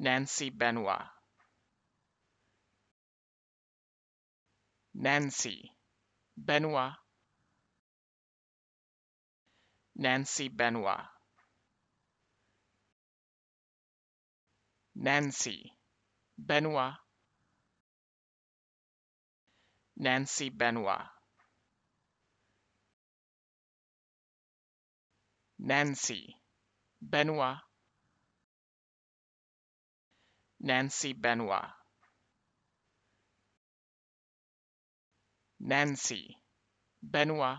Nancy Benoit Nancy Benoit Nancy Benoit Nancy Benoit Nancy Benoit Nancy Benoit Nancy Benoit Nancy Benoit